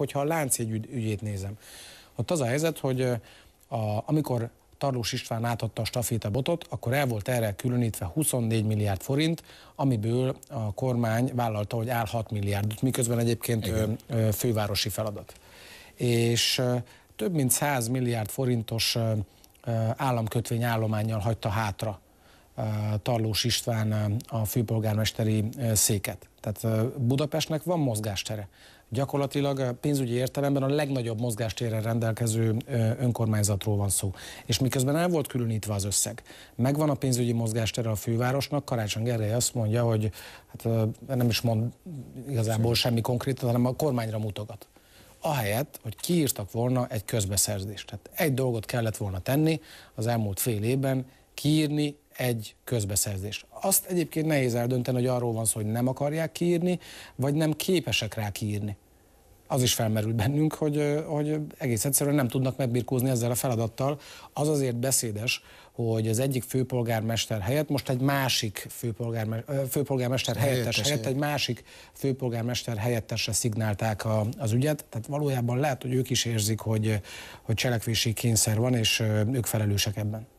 hogyha a láncjegy ügy, ügyét nézem. Ott az a helyzet, hogy a, amikor Tarlós István átadta a stafétabotot, akkor el volt erre különítve 24 milliárd forint, amiből a kormány vállalta, hogy áll 6 milliárdot, miközben egyébként Igen. fővárosi feladat. És több mint 100 milliárd forintos államkötvény állományjal hagyta hátra Tarlós István a főpolgármesteri e, széket. Tehát e, Budapestnek van mozgástere. Gyakorlatilag pénzügyi értelemben a legnagyobb mozgástérrel rendelkező e, önkormányzatról van szó. És miközben el volt különítve az összeg. Megvan a pénzügyi mozgástere a fővárosnak, Karácsony Gergely azt mondja, hogy hát nem is mond igazából semmi konkrétat, hanem a kormányra mutogat ahelyett, hogy kiírtak volna egy közbeszerzést. Tehát egy dolgot kellett volna tenni az elmúlt fél évben, kiírni egy közbeszerzés. Azt egyébként nehéz eldönteni, hogy arról van szó, hogy nem akarják kiírni, vagy nem képesek rá kiírni. Az is felmerült bennünk, hogy, hogy egész egyszerűen nem tudnak megbirkózni ezzel a feladattal. Az azért beszédes, hogy az egyik főpolgármester helyett most egy másik főpolgármester, főpolgármester helyettes, helyettes helyett egy másik főpolgármester helyettesre szignálták a, az ügyet. Tehát valójában lehet, hogy ők is érzik, hogy, hogy cselekvési kényszer van, és ők felelősek ebben.